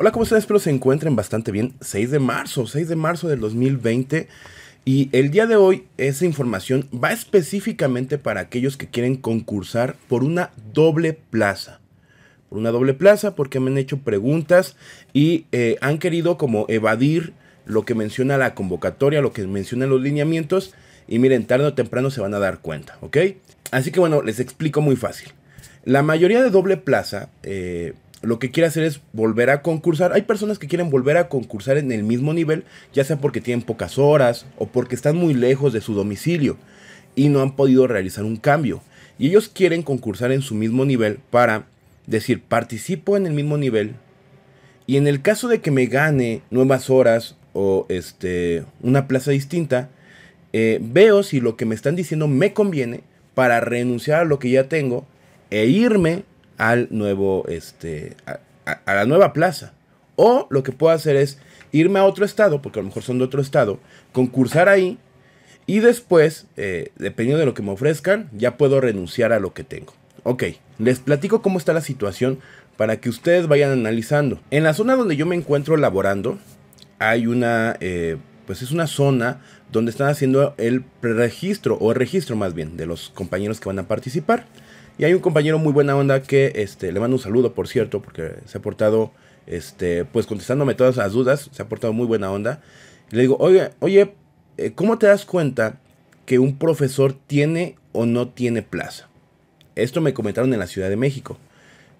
Hola, ¿cómo están? Espero se encuentren bastante bien. 6 de marzo, 6 de marzo del 2020. Y el día de hoy esa información va específicamente para aquellos que quieren concursar por una doble plaza. Por una doble plaza porque me han hecho preguntas y eh, han querido como evadir lo que menciona la convocatoria, lo que mencionan los lineamientos. Y miren, tarde o temprano se van a dar cuenta, ¿ok? Así que bueno, les explico muy fácil. La mayoría de doble plaza, eh, lo que quiere hacer es volver a concursar. Hay personas que quieren volver a concursar en el mismo nivel, ya sea porque tienen pocas horas o porque están muy lejos de su domicilio y no han podido realizar un cambio. Y ellos quieren concursar en su mismo nivel para decir, participo en el mismo nivel y en el caso de que me gane nuevas horas o este, una plaza distinta, eh, veo si lo que me están diciendo me conviene para renunciar a lo que ya tengo e irme al nuevo, este, a, la nueva plaza. O lo que puedo hacer es irme a otro estado, porque a lo mejor son de otro estado, concursar ahí y después, eh, dependiendo de lo que me ofrezcan, ya puedo renunciar a lo que tengo. Ok, les platico cómo está la situación para que ustedes vayan analizando. En la zona donde yo me encuentro laborando, hay una, eh, pues es una zona donde están haciendo el preregistro o registro más bien de los compañeros que van a participar. Y hay un compañero muy buena onda que este, le mando un saludo, por cierto, porque se ha portado, este, pues contestándome todas las dudas, se ha portado muy buena onda. le digo, oye, oye, eh, ¿cómo te das cuenta que un profesor tiene o no tiene plaza? Esto me comentaron en la Ciudad de México.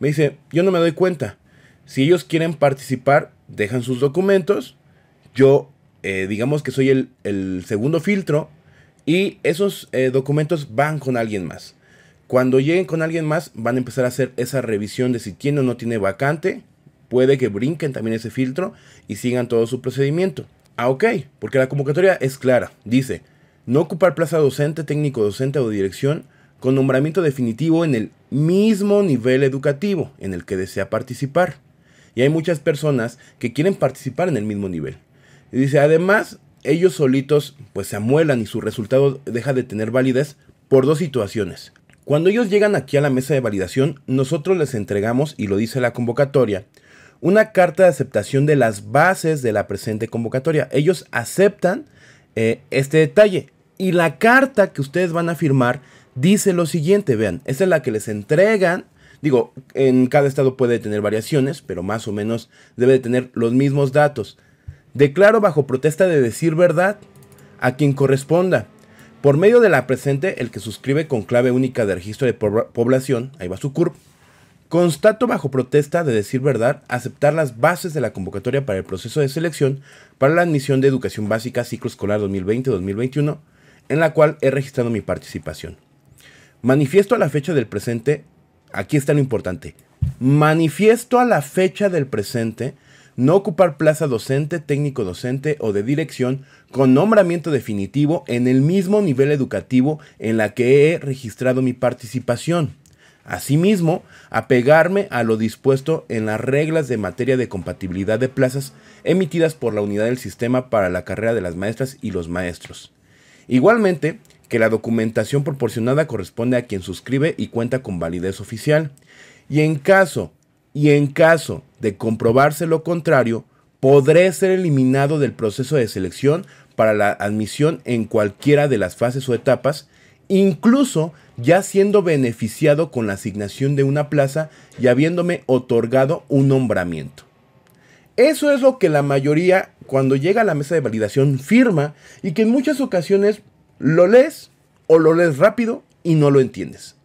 Me dice, yo no me doy cuenta. Si ellos quieren participar, dejan sus documentos. Yo, eh, digamos que soy el, segundo filtro. Y esos eh, documentos van con alguien más. Cuando lleguen con alguien más, van a empezar a hacer esa revisión de si tiene o no tiene vacante. Puede que brinquen también ese filtro y sigan todo su procedimiento. Ah, ok, porque la convocatoria es clara. Dice, no ocupar plaza docente, técnico docente o dirección con nombramiento definitivo en el mismo nivel educativo en el que desea participar. Y hay muchas personas que quieren participar en el mismo nivel. Y dice, además, ellos solitos pues se amuelan y su resultado deja de tener validez por dos situaciones. Cuando ellos llegan aquí a la mesa de validación, nosotros les entregamos, y lo dice la convocatoria, una carta de aceptación de las bases de la presente convocatoria. Ellos aceptan eh, este detalle. Y la carta que ustedes van a firmar dice lo siguiente, vean, esta es la que les entregan. Digo, en cada estado puede tener variaciones, pero más o menos debe de tener los mismos datos. Declaro bajo protesta de decir verdad a quien corresponda por medio de la presente, el que suscribe con clave única de registro de población, ahí va su CURP, constato bajo protesta de decir verdad aceptar las bases de la convocatoria para el proceso de selección para la admisión de educación básica ciclo escolar 2020-2021, en la cual he registrado mi participación. Manifiesto a la fecha del presente, aquí está lo importante, manifiesto a la fecha del presente no ocupar plaza docente, técnico docente o de dirección con nombramiento definitivo en el mismo nivel educativo en la que he registrado mi participación. Asimismo, apegarme a lo dispuesto en las reglas de materia de compatibilidad de plazas emitidas por la unidad del sistema para la carrera de las maestras y los maestros. Igualmente, que la documentación proporcionada corresponde a quien suscribe y cuenta con validez oficial. Y en caso y en caso de comprobarse lo contrario, podré ser eliminado del proceso de selección para la admisión en cualquiera de las fases o etapas, incluso ya siendo beneficiado con la asignación de una plaza y habiéndome otorgado un nombramiento. Eso es lo que la mayoría cuando llega a la mesa de validación firma y que en muchas ocasiones lo lees o lo lees rápido y no lo entiendes.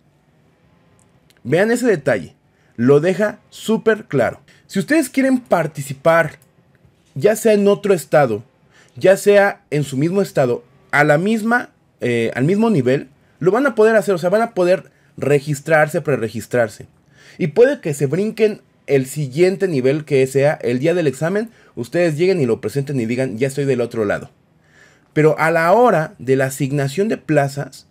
Vean ese detalle lo deja súper claro. Si ustedes quieren participar, ya sea en otro estado, ya sea en su mismo estado, a la misma, eh, al mismo nivel, lo van a poder hacer, o sea, van a poder registrarse, preregistrarse. Y puede que se brinquen el siguiente nivel que sea el día del examen, ustedes lleguen y lo presenten y digan, ya estoy del otro lado. Pero a la hora de la asignación de plazas,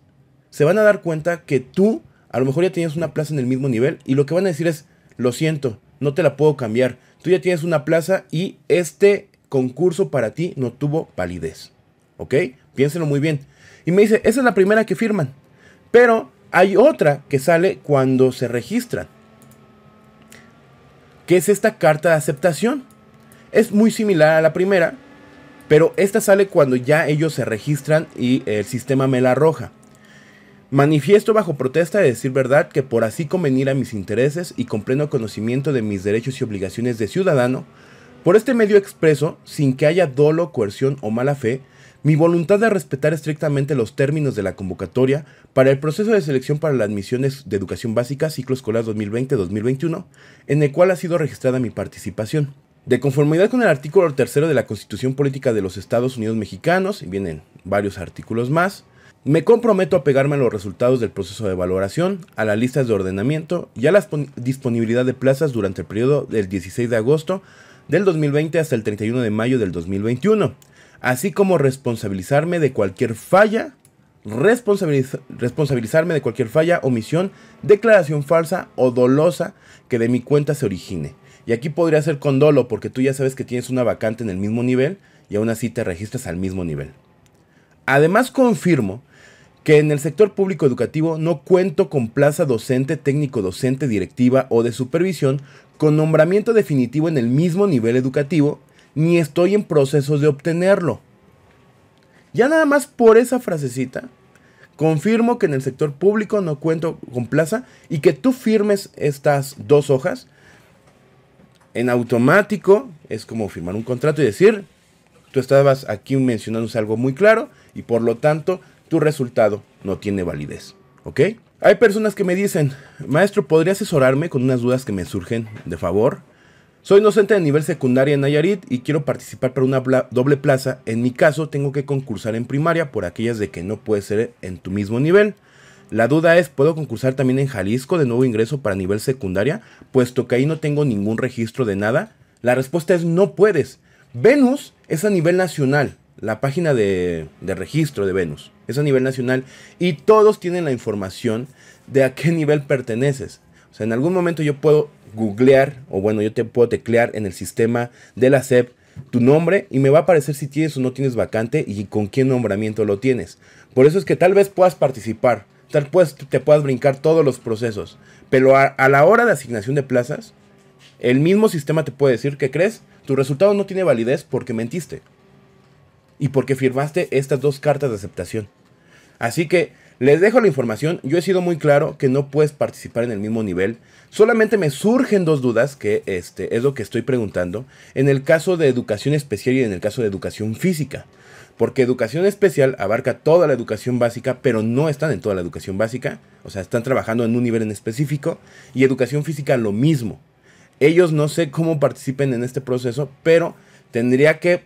se van a dar cuenta que tú a lo mejor ya tenías una plaza en el mismo nivel y lo que van a decir es, lo siento, no te la puedo cambiar. Tú ya tienes una plaza y este concurso para ti no tuvo validez. ¿Ok? Piénselo muy bien. Y me dice, esa es la primera que firman. Pero hay otra que sale cuando se registran. Que es esta carta de aceptación. Es muy similar a la primera. Pero esta sale cuando ya ellos se registran y el sistema me la arroja. Manifiesto bajo protesta de decir verdad que por así convenir a mis intereses y con pleno conocimiento de mis derechos y obligaciones de ciudadano, por este medio expreso, sin que haya dolo, coerción o mala fe, mi voluntad de respetar estrictamente los términos de la convocatoria para el proceso de selección para las admisiones de educación básica ciclo escolar 2020-2021, en el cual ha sido registrada mi participación. De conformidad con el artículo tercero de la Constitución Política de los Estados Unidos Mexicanos, y vienen varios artículos más, me comprometo a pegarme a los resultados del proceso de valoración, a las listas de ordenamiento y a la disponibilidad de plazas durante el periodo del 16 de agosto del 2020 hasta el 31 de mayo del 2021, así como responsabilizarme de cualquier falla, responsabilizarme de cualquier falla, omisión, declaración falsa o dolosa que de mi cuenta se origine. Y aquí podría ser con dolo porque tú ya sabes que tienes una vacante en el mismo nivel y aún así te registras al mismo nivel. Además confirmo que en el sector público educativo no cuento con plaza docente, técnico docente, directiva o de supervisión con nombramiento definitivo en el mismo nivel educativo, ni estoy en proceso de obtenerlo. Ya nada más por esa frasecita, confirmo que en el sector público no cuento con plaza y que tú firmes estas dos hojas, en automático es como firmar un contrato y decir, tú estabas aquí mencionándose algo muy claro y por lo tanto tu resultado no tiene validez. ¿Ok? Hay personas que me dicen, maestro, ¿podría asesorarme con unas dudas que me surgen de favor? Soy docente de nivel secundaria en Nayarit y quiero participar para una doble plaza. En mi caso, tengo que concursar en primaria por aquellas de que no puede ser en tu mismo nivel. La duda es, ¿puedo concursar también en Jalisco de nuevo ingreso para nivel secundaria? Puesto que ahí no tengo ningún registro de nada. La respuesta es no puedes. Venus es a nivel nacional la página de, registro de Venus. Es a nivel nacional y todos tienen la información de a qué nivel perteneces. O sea, en algún momento yo puedo googlear o bueno, yo te puedo teclear en el sistema de la SEP tu nombre y me va a aparecer si tienes o no tienes vacante y con qué nombramiento lo tienes. Por eso es que tal vez puedas participar, tal vez pues, te puedas brincar todos los procesos, pero a la hora de asignación de plazas, el mismo sistema te puede decir que crees, tu resultado no tiene validez porque mentiste y porque firmaste estas dos cartas de aceptación. Así que les dejo la información, yo he sido muy claro que no puedes participar en el mismo nivel, solamente me surgen dos dudas, que este, es lo que estoy preguntando, en el caso de educación especial y en el caso de educación física. Porque educación especial abarca toda la educación básica, pero no están en toda la educación básica, o sea, están trabajando en un nivel en específico, y educación física lo mismo. Ellos no sé cómo participen en este proceso, pero tendría que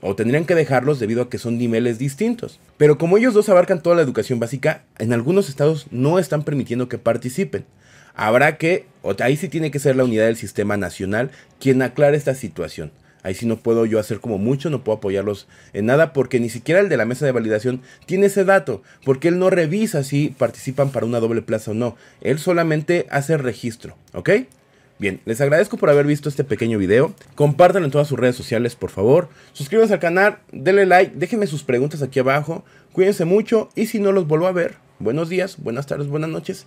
o tendrían que dejarlos debido a que son niveles distintos. Pero como ellos dos abarcan toda la educación básica, en algunos estados no están permitiendo que participen. Habrá que, ahí sí tiene que ser la unidad del sistema nacional quien aclare esta situación. Ahí sí no puedo yo hacer como mucho, no puedo apoyarlos en nada porque ni siquiera el de la mesa de validación tiene ese dato, porque él no revisa si participan para una doble plaza o no, él solamente hace registro, ¿ok? Bien, les agradezco por haber visto este pequeño video. Compártanlo en todas sus redes sociales, por favor. Suscríbanse al canal, denle like, déjenme sus preguntas aquí abajo. Cuídense mucho y si no los vuelvo a ver, buenos días, buenas tardes, buenas noches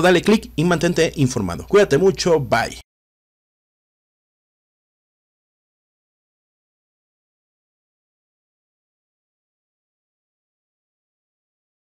dale click y mantente informado. Cuídate mucho, bye.